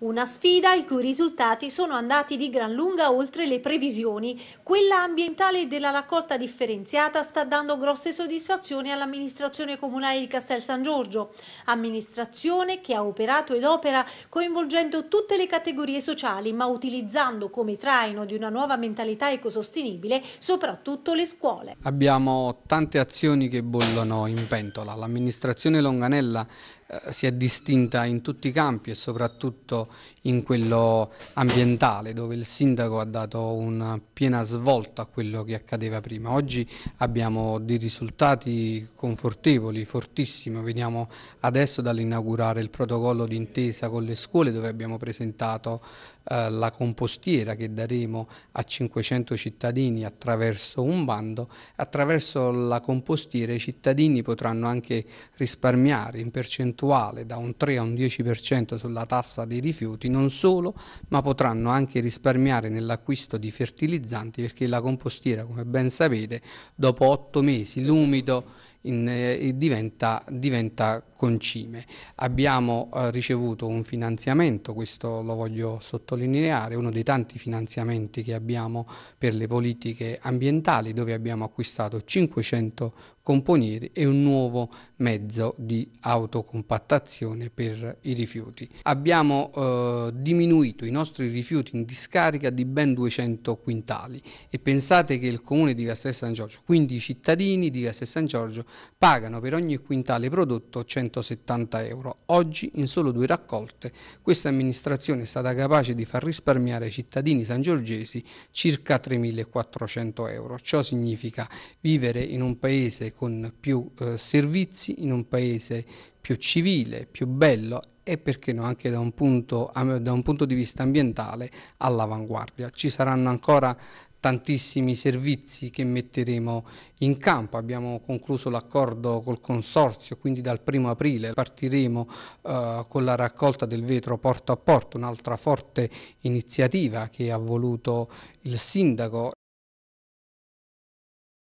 Una sfida i cui risultati sono andati di gran lunga oltre le previsioni. Quella ambientale della raccolta differenziata sta dando grosse soddisfazioni all'amministrazione comunale di Castel San Giorgio, amministrazione che ha operato ed opera coinvolgendo tutte le categorie sociali ma utilizzando come traino di una nuova mentalità ecosostenibile soprattutto le scuole. Abbiamo tante azioni che bollono in pentola. L'amministrazione Longanella eh, si è distinta in tutti i campi e soprattutto in quello ambientale dove il sindaco ha dato una piena svolta a quello che accadeva prima. Oggi abbiamo dei risultati confortevoli, fortissimi, veniamo adesso dall'inaugurare il protocollo d'intesa con le scuole dove abbiamo presentato eh, la compostiera che daremo a 500 cittadini attraverso un bando, attraverso la compostiera i cittadini potranno anche risparmiare in percentuale percentuale da un 3 a un 10% sulla tassa dei rifiuti, non solo, ma potranno anche risparmiare nell'acquisto di fertilizzanti perché la compostiera, come ben sapete, dopo 8 mesi l'umido eh, diventa, diventa, concime. Abbiamo eh, ricevuto un finanziamento, questo lo voglio sottolineare, uno dei tanti finanziamenti che abbiamo per le politiche ambientali dove abbiamo acquistato 500 scomponieri e un nuovo mezzo di autocompattazione per i rifiuti. Abbiamo eh, diminuito i nostri rifiuti in discarica di ben 200 quintali e pensate che il comune di Castel San Giorgio, quindi i cittadini di Castel San Giorgio, pagano per ogni quintale prodotto 170 euro. Oggi in solo due raccolte questa amministrazione è stata capace di far risparmiare ai cittadini sangiorgesi circa 3.400 euro. Ciò significa vivere in un paese con con più eh, servizi, in un paese più civile, più bello e perché no anche da un punto, da un punto di vista ambientale all'avanguardia. Ci saranno ancora tantissimi servizi che metteremo in campo. Abbiamo concluso l'accordo col Consorzio, quindi dal primo aprile partiremo eh, con la raccolta del vetro porto a porto, un'altra forte iniziativa che ha voluto il Sindaco.